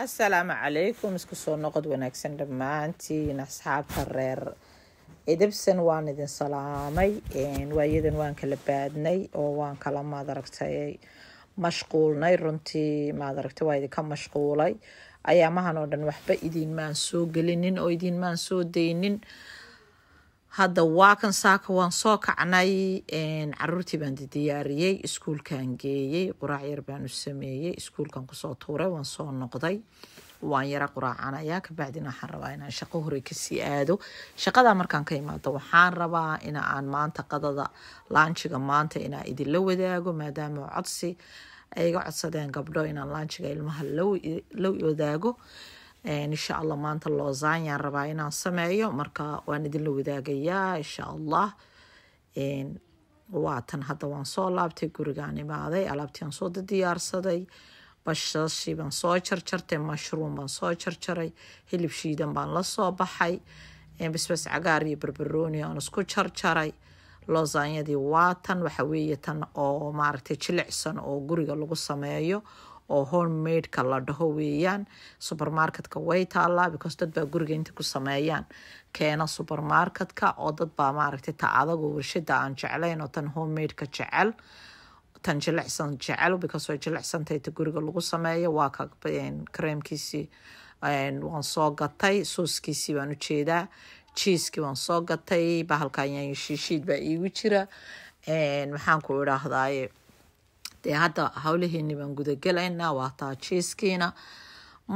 assalaamu calaykum isku soo noqod wanaagsan dhammaantiin asxaabta reer edebson waan idin salaamay waayadan waan kala baadnay oo waan kala maadaragtay mashquulnay runtii maadaragta waa idinka mashquulay ayaamahan oo dhan waxba maan soo gelinin oo maan soo daynin hadda waa kan saaka waan soo kacnay caruurtii baan diyaariyey iskuulkan geeyey quraac yar baan u sameeyey iskuulkan kusoo tuuray waan soo noqday waan yara quraacanaya kabacdina waxaan rabaa inaan shaqo horey kasii aado shaqadaa markaan ka imaado waxaan rabaa ina maanta qadada laanjiga maanta inaan idinla wadaago maadaama codsi ay iga codsadeen gabdho inaan laanjiga ilmaha la wadaago insha allah maanta loosaan rabaa inaan sameeyo marka waan la wadaagayaa insha allah waatan hadda waan soo laabtay gurigaan imaaday alaabtiaan soo diyaarsaday bashaashii baan soo jarjartay mashruum baan soo jarjaray hilib shiidan baan lasoo baxay bisbaas cagaar iyo barbarooni aan isku jarjaray loosaanyadii waatan waxa tan oo maaragtay jilicsan oo guriga lagu sameeyo oo hormaidka la dhaho weeyaan subermarketka way taallaa because dad baa guriga inta ku sameeyaan keena subermarketka oo dad baa maaragtay ta adagu warshada aan jeclayn oo tan homemaidka jecel tan jilicsan jecel because way jilicsantahay ta guriga lagu sameeyo waa ka kareemkiisii waan soo gatay sooskiisii baan u jeedaa jiiskii waan soo gatay bahalka yaanyo shiishiid baa iigu jira maxaan ku idhaahdaaye dee hadda howlaheenni baan gudagelaynaa waa taajiiskiina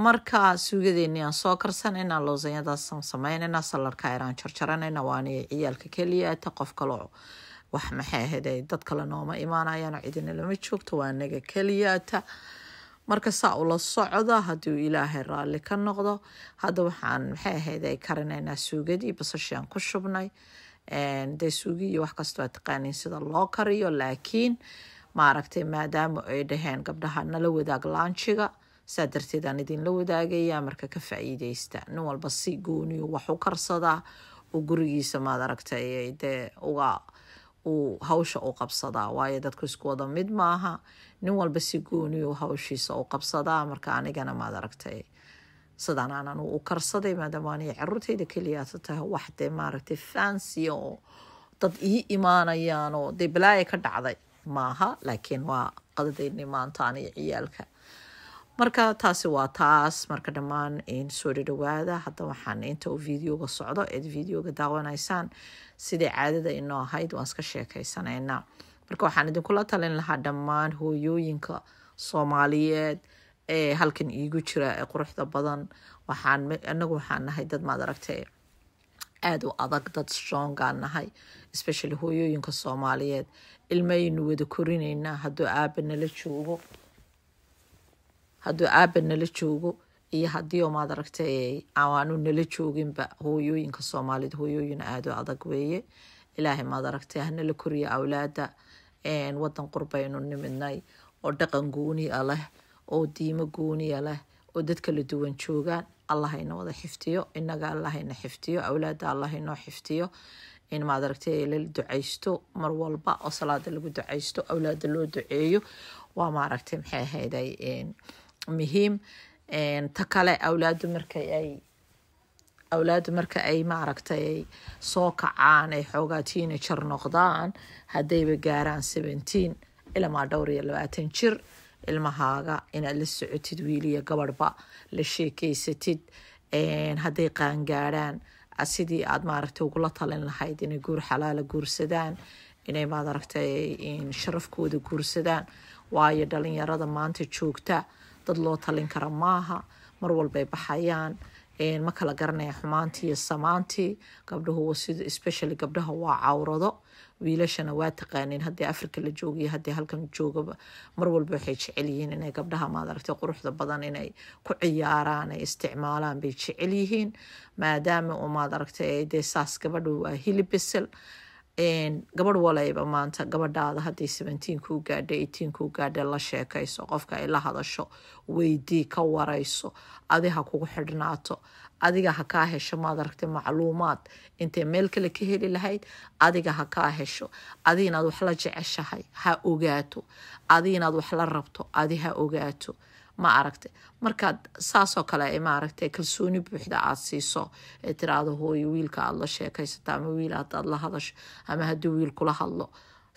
marka suugadeeni aan soo karsanayna loosanyadaasaan samaynayna salarka eraan jarjaranayna waani ciyaalka keliyaata qof kaleo wax maxay ahayd ay dad kale nooma imaanayaan cidina lama joogto waa naga keliyaata marka saa ula socda hadduu ilaahay raalli ka noqdo hadda waxaan maxay ahayd ay karinaynaa suugadii basashiaan ku shubnay dee suugiyi wax kastoo taqaaniin sida loo kariyo laakiin ma maadaama ay dhaheen gabdhaha nala wadaag laanjiga saa darteed aan idinla wadaagayaa marka ka faa-iideysta nin walba si gooniyu wax u karsadaa oo gurigiisa maad aragtay dee uga uu hawsha u qabsadaa waayo dadku isku wada mid maaha nin walba si gooniyu hawshiisa u qabsadaa marka anigana maad aragtay sidaan aanan u karsaday maadaama aniga caruurtayda keliyaata tahay wax dee maaragtay faansiya oo dad ii imaanayaan oo dee balaaya ka dhacday maaha laakiin waa qadadeynii maanta aniyo ciyaalka marka taasi waa taas marka dhammaan soo dhadhawaada hadda waxaan inta uu videoga socdo eed videoga daawanaysaan sidai caadada inoo ahayd waan iska sheekaysanaynaa marka waxaan idinkula talin lahaa dhammaan hooyooyinka soomaaliyeed ee halkan iigu jira ee quruxda badan waxaan anagu waxaan nahay dad maad aragtay aada u adag dad strongaa nahay especially hooyooyinka soomaaliyeed ilmaynu wada korinaynaa haduu aaba nala joogo hadduu aaba nala joogo iyo haddii oo maad aragtay aanu nala jooginba hooyooyinka soomaaliyed hooyooyin aada u adag weeye ilaahay maad aragtay hanala koriya awlaada wadan qurbaynu nimidnay oo dhaqan gooniya ah leh oo diimo gooniya ah leh oo dad kala duwan joogaan allah ina wada xifdiyo inaga allah ina xifdiyo awlaada allah inoo xifdiyo in maadaragtay la ducaysto mar walba oo salaada lagu ducaysto awlaada loo duceeyo waa maaragtay maxay ahayday muhiim ta kale awlaadu markay ay awlaadu marka ay maaragtay soo kacaan ay xoogaa tiinajar noqdaan haddayba gaaraan seventeen ilaa maa dhowr iyo labaatan jir ilmahaaga inaad la socotid wiil iyo gabadhba la sheekeysatid hadday qaangaadhaan sidii aad maaragta ugula talin lahayd inay guur xalaala guursadaan inay maad sharafkooda guursadaan waayo dhalinyarada maanta joogta dad loo talin kara maaha mar walbay baxayaan ma kala garanaya xumaantii iyo samaantii gabdhuhu sida especially gabdhaha waa cawrado wiilashana waa taqaaneen haddii africa la joogiyo haddii halkan joogaba mar walba waxay jecel yihiin inay gabdhaha maadaragta quruxda badan inay ku ciyaaraan ay isticmaalaan bay jecel yihiin maadaama uu maad aragtay dee saas gabadhu waa hilib bisel gabadh walayba maanta gabadhaada haddii seventeen kuu gaadha eighteen kuu gaadha la sheekayso qofka ay la hadasho weydii ka warayso adi ha kugu xidhnaato adiga ha kaa hesho maad aragtay macluumaad intay meel kale ka heli lahayd adiga ha kaa hesho adi inaad wax la jeceshahay ha ogaato adi inaad wax la rabto adi ha ogaato ma aragta markaad saasoo kale maaragta kalsooni buuxda aad siiso ee tiraahdo hooyo wiilka aad la sheekaysato ama wiil hadaad la hadasho ama hadduu wiil kula hadlo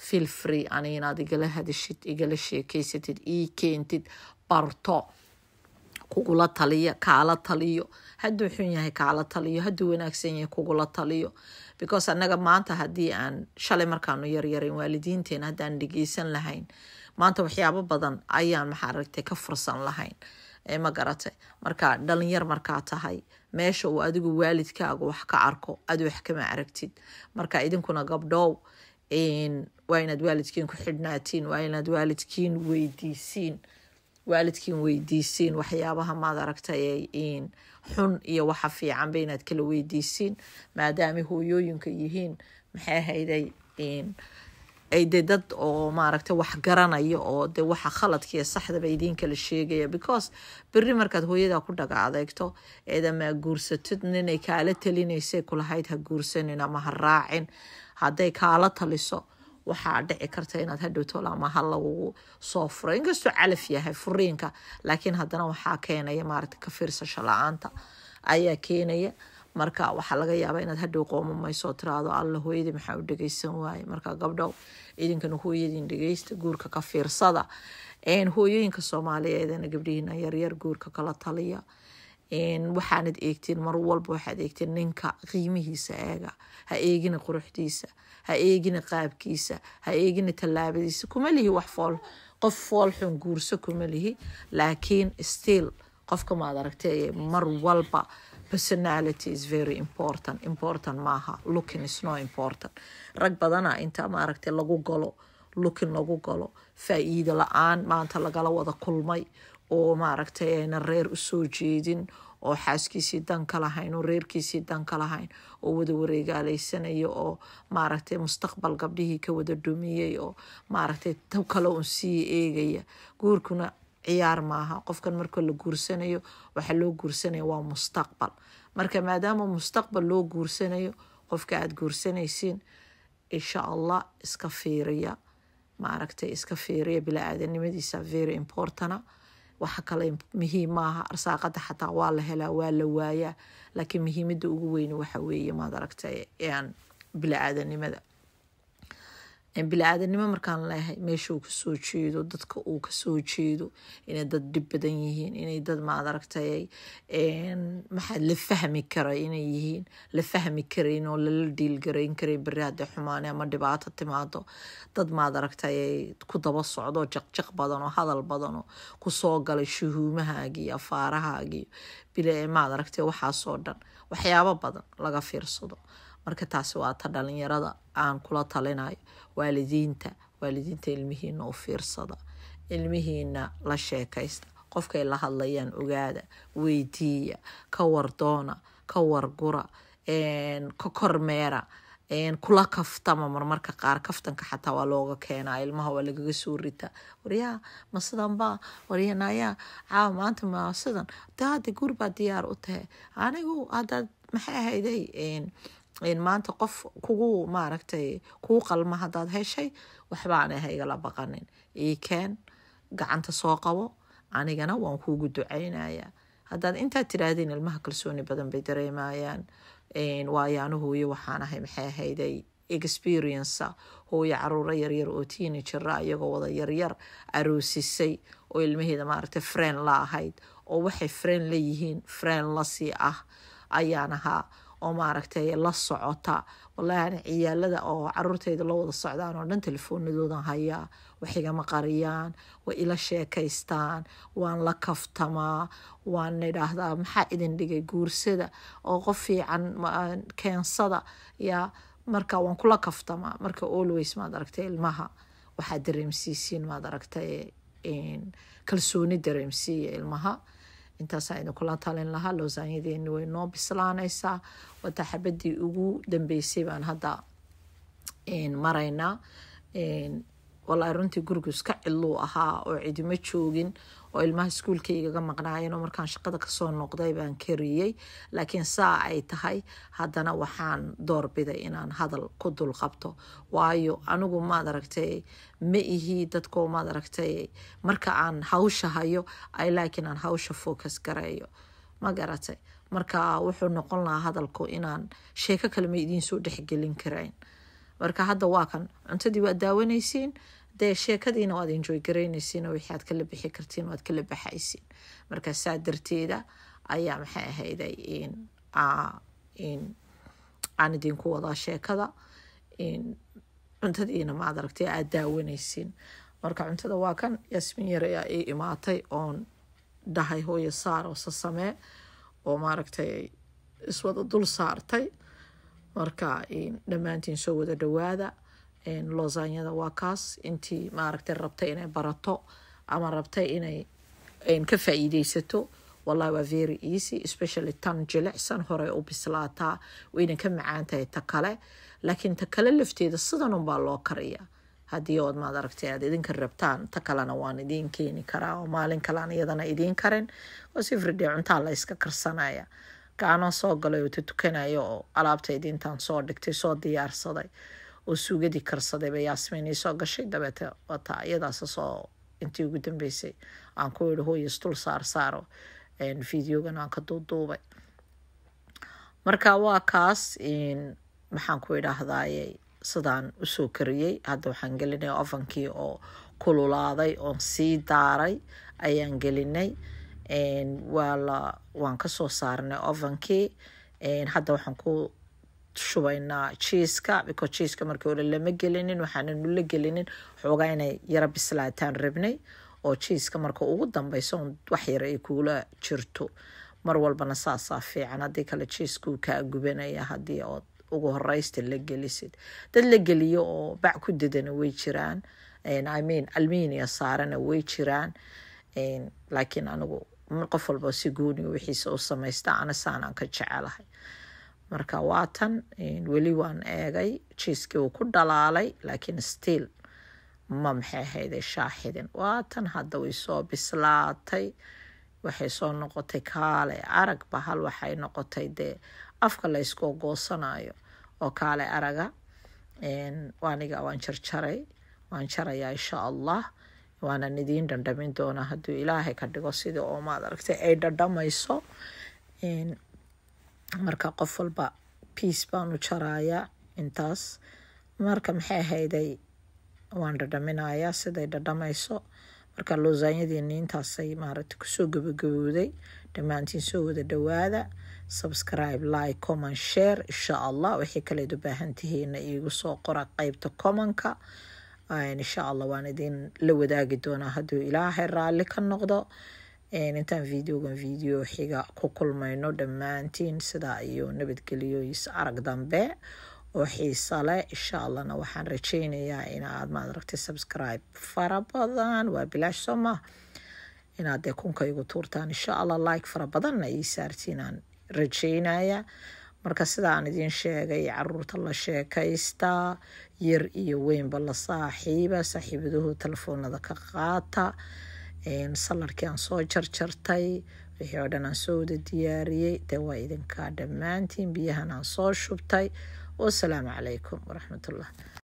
feel free ani inaad igala hadashid igala sheekeysatid ii keentid barto kugula taliyo kaala taliyo haduu xun yahay kaala taliyo haduu wanaagsan yahay kugula taliyo because annaga maanta haddii aan shalay markaanu yaryarin waalidiinteena haddaan dhegeysan lahayn maanta waxyaabo badan ayaan maxaa aragtay ka fursan lahayn ma garatay marka dhalinyar markaa tahay meesha uu adigu waalidkaaga wax ka arko aad wax kama aragtid marka idinkuna gabdhow waa inaad waalidkiin ku xidhnaatiin waa inaad waalidkiin weydiisiin waalidkiin weydiisiin waxyaabaha maad aragtay xun iyo waxa fiicanba inaad kala weydiisiin maadaama hooyooyinka yihiin maxay hayday ay dee dad oo maaragta wax garanaya oo de waxa khaladkiiyo saxdaba idiin kala sheegaya because berri markaad hooyadaa ku dhaga adeegto eedamaa guursatid ninay kaala talinaysay kulahayd ha guursanin ama ha raacin hadday kaala taliso waxaa dhici karta inaad hadhowtol ama ha lagugu soo furo inkastoo calaf yahay furiinka laakiin haddana waxaa keenaya maaragta ka la-aanta ayaa keenaya marka waxaa laga yaabaa inaad hadhow qoomamayso tiraado alla hooyadii maxaa u dhegeysan waaye marka gabdhow idinkana hooyadiin dhegeysta guurka ka fiirsada hooyooyinka soomaaliyeedna gabdhihiina yaryar guurka kala taliya waxaanad eegtiin mar walba waxaad eegtiin ninka qiimihiisa eega ha eegina quruxdiisa ha eegina qaabkiisa ha eegina tallaabadiisa kuma lihi wax fool qof foolxun guurso kuma lihi laakiin stiil qofka maad aragtay mar walba personality is very important important maaha looking is no important rag badana inta maaragtay lagu galo looking lagu galo faa-iida la-aan maanta lagala wada kulmay oo maaragtay ayna reer usoo jeedin oo xaaskiisii danka lahayn oo reerkiisii danka lahayn oo wada wareegaalaysanaya oo maaragtay mustaqbal gabdhihii ka wada dhumiyey oo maaragtay taw kale uun sii eegaya guurkuna ciyaar maaha qofkan marka la guursanayo waxaa loo guursanaya waa mustaqbal marka maadaama mustaqbal loo guursanayo qofka aad guursanaysiin insha allah iska fiiriya maaragtay iska fiiriya bilaaadannimadiisa very importana waxa kale muhiim maaha arsaaqada xataa waa la helaa waa la waayaa laakiin muhiimada ugu weyne waxa weeye maad aragtay bilaaadannimada bili-aadanimo markaan leehay meeshuu kasoo jeedo dadka uu kasoo jeedo inay dad dhib badan yihiin inay dad maadaragtay maxaa la fahmi kara inay yihiin la fahmi karayn oo lala dhiilgarayn karayn beri haddee xumaane ama dhibaato timaado dad maadaragtay ay ku daba socdo jaqjaq badan hadal badanoo kusoo galay shuhuumahaagiiyo afaarahaagiiyo maad aragtay waxaasoo dhan waxyaabo badan laga fiirsado marka taasi waa ta dhalinyarada aan kula talinayo waalidiinta waalidiinta ilmihiina u fiirsada ilmihiina la sheekaysta qofkay la hadlayaan ogaada weydiiya ka wardoona ka wargura ka kormeera kula kaftama marmarka qaar kaftanka xataa waa looga keenaa ilmaha waa lagaga soo rita waryaa ma sidan baa waryanaayaa caawa maanta ma sidan daa guur baa diyaar u tahay anigu hadaad maxay ahaydey maanta qof kugu maaragtay kuu qalma haddaad heshay waxbaana ha igala baqanin iikeen gacanta soo qabo anigana waan kugu ducaynayaa haddaad intaa tiraahdiin ilmaha kalsooni badan bay dareemayaan waayaanu hooyo waxaan ahay maxay ahayday experienca hooyo caruuro yaryar oo tiini iyagoo wada yaryar aroosisay oo ilmaheeda maaragtay frien la ahayd oo waxay frien la yihiin frien lasii ah ayaan ahaa oo maaragtay la socota walahi ciyaalada oo caruurteyda la wada socdaan oo dhan telefoonadoodan hayaa waxigama qariyaan way ila sheekaystaan waan la kaftamaa waan idhaahdaa maxaa idin dhigay guursada oo qof fiican keensada yaa marka waan kula kaftamaa marka always maad aragtay ilmaha waxaa dareemsiisiin maad aragtay kalsooni dareemsiiya ilmaha intaas aynu kula talin lahaa loosaanyadeeni way noo bislaanaysaa wata xabadii ugu dambeysay baan hadda maraynaa walaa runtii gurigus ka ciluu ahaa oo cidima joogin oo ilmaha iskuulka igaga maqnaayeenoo markaan shaqada kasoo noqday baan kariyey laakiin saa ay tahay haddana waxaan doorbiday inaan hadal ku dul waayo anigu maad aragtay ma ihii dadko maad aragtay marka aan hawsha hayo ay laakiin aan hawsha focus garayo ma garatay marka wuxuu noqon lahaa hadalku inaan sheeko kalema idiin soo dhexgelin karayn marka hadda waa kan cuntadii waad daawanaysiin dee sheekadiina o aad enjoy garaynaysino wixii aad kala bixi kartiin o aad kala baxaysiin marka saa darteeda ayaa maxay ahayday ah, aan idinku wadaa sheekada cuntadiina maad aragtay aad daawanaysiin marka cuntada waa kan yasmin yar ayaa ii imaatay oon dhahay hooyo saaro sasamee oo maaragtay iswada dul saartay marka dhammaantiin soo wada dhawaada losanyada waa kaas intii maaragta rabtay inay barato ama rabtay inay ka faa'iideysato wallahi waa very easy especially tan jilicsan hore u bislaataa wayna ka macaantahay ta kale laakiin ta kale lafteeda sidanunbaa loo kariyaa haddii ood maad aragtay aad idinka rabtaan ta kalena waan idiin keeni karaa oo maalin kalean iyadana idiin karin oo sifridee cuntaa la karsanaya gacanoo soo galay oo ta oo alaabta idintaan soo dhigtay soo diyaarsaday oo suugadii karsadayba yaasmiin iisoo gashay dabeete wataa iyadaasa soo intii ugu dambeysay aan ku idhi hooy isdul saar saaro e videogan aan ka duuduubay marka waa kaas maxaan ku idhaahdaaye sidaan usoo kariyey hadda waxaan gelinay e ofankii oo kululaaday oon sii daaray ayaan gelinay waa e la waan kasoo saarnay ofankii hadda waxaan ku shubaynaa jiiska biko jiiska markii hore lama gelinin waxaananu la gelinin xoogaa inay yaro bislaataan rabnay oo jiiska marka ugu dambeyso un wax yar ay kuula jirto mar walbana saasaa fiican haddii kale jiiskuu kaa gubanaya haddii ood ugu horeysta la gelisid dad la geliyo oo bac ku dadana way jiraan imean almenia saarana way jiraan laakiin anigu qof walba si gooni wixiisa u samaysta ana saanaan ka jecelahay marka waa tan weli waan eegay jiiskii uu ku dhalaalay laakiin stiil ma maxay ahayday shaaxidin waatan hadda way soo bislaatay waxay soo noqotay kaale arag bahal waxay noqotay dee afka laysku goosanayo oo kaale araga waaniga waan jarjaray waan jarayaa insha allah waanan idiin dhandhamin doonaa haduu ilaahay ka dhigo sidii oomaad aragtay ay dhadhamayso marka qof walba biis baanu jaraaya intaas marka maxay ahayday waan dhadhaminayaa siday dhadhamayso marka loosanyadiini intaasay maarata kusoo gabagabowday dhammaantiin soo wada dhawaada subscribe like common share insha allah waxay kaleed u baahan tihiinna iigu soo qora qeybta commonka insha allah waan idin la wadaagi doonaa hadduu ilaahay raalli ka noqdo Eh, intaan videogan video xiga ku kulmayno dhammaantiin sidaa iyo nabadgelyois arag dambe oo xiisale insha allahna waxaan rajeynayaa inaad maadaragtay subscribe fara badan waa bilaash soo inaad dee kunka igu tuurtaan insha allah like fara badanna ii saartiinaan rajeynaya marka sidaan idin sheegay caruurta la sheekaysta yar iyo weynba la saaxiiba saaxiibadahu telefoonada ka qaata saladkaan soo jarjartay wixii oo dhan aan soo wada diyaariyey de waa idinkaa dhammaantiin biyahan aan soo shubtay wasalaamu calaykum waraxmatullah